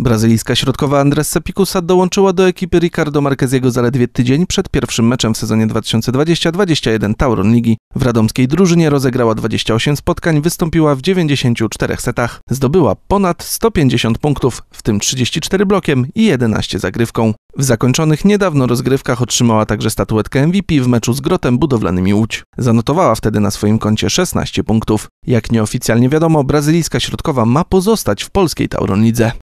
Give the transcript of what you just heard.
Brazylijska środkowa Andressa Sepikusa dołączyła do ekipy Ricardo Marqueziego zaledwie tydzień przed pierwszym meczem w sezonie 2020-21 Tauron Ligi. W radomskiej drużynie rozegrała 28 spotkań, wystąpiła w 94 setach. Zdobyła ponad 150 punktów, w tym 34 blokiem i 11 zagrywką. W zakończonych niedawno rozgrywkach otrzymała także statuetkę MVP w meczu z Grotem Budowlanymi Łódź. Zanotowała wtedy na swoim koncie 16 punktów. Jak nieoficjalnie wiadomo, brazylijska środkowa ma pozostać w polskiej Tauron Lidze.